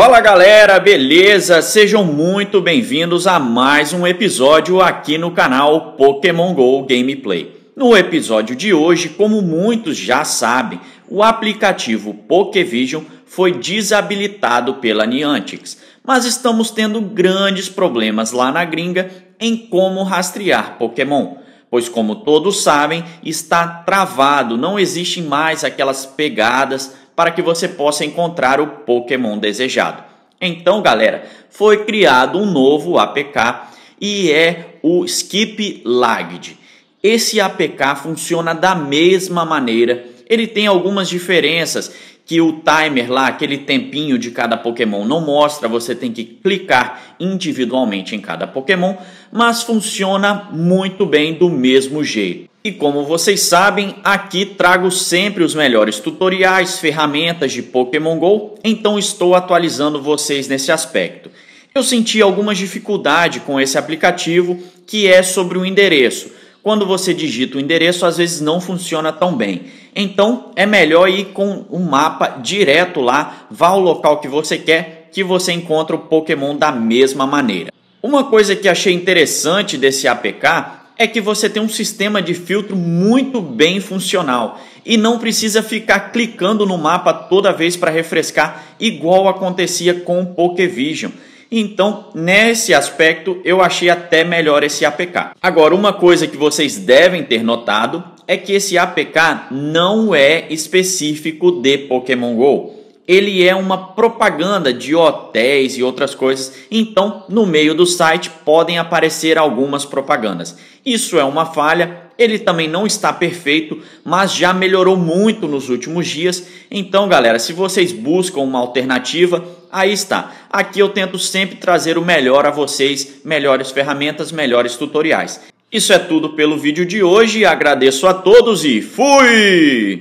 Fala galera, beleza? Sejam muito bem-vindos a mais um episódio aqui no canal Pokémon Go Gameplay. No episódio de hoje, como muitos já sabem, o aplicativo Pokévision foi desabilitado pela Niantics, mas estamos tendo grandes problemas lá na gringa em como rastrear Pokémon pois, como todos sabem, está travado, não existem mais aquelas pegadas para que você possa encontrar o Pokémon desejado. Então, galera, foi criado um novo APK e é o Skip Lagged. Esse APK funciona da mesma maneira, ele tem algumas diferenças que o timer lá, aquele tempinho de cada Pokémon não mostra, você tem que clicar individualmente em cada Pokémon, mas funciona muito bem do mesmo jeito. E como vocês sabem, aqui trago sempre os melhores tutoriais, ferramentas de Pokémon GO, então estou atualizando vocês nesse aspecto. Eu senti algumas dificuldade com esse aplicativo, que é sobre o endereço quando você digita o endereço, às vezes não funciona tão bem. Então é melhor ir com um mapa direto lá, vá ao local que você quer, que você encontra o Pokémon da mesma maneira. Uma coisa que achei interessante desse APK é que você tem um sistema de filtro muito bem funcional e não precisa ficar clicando no mapa toda vez para refrescar, igual acontecia com o Pokévision. Então, nesse aspecto, eu achei até melhor esse APK. Agora, uma coisa que vocês devem ter notado é que esse APK não é específico de Pokémon GO ele é uma propaganda de hotéis e outras coisas, então no meio do site podem aparecer algumas propagandas. Isso é uma falha, ele também não está perfeito, mas já melhorou muito nos últimos dias. Então, galera, se vocês buscam uma alternativa, aí está. Aqui eu tento sempre trazer o melhor a vocês, melhores ferramentas, melhores tutoriais. Isso é tudo pelo vídeo de hoje, agradeço a todos e fui!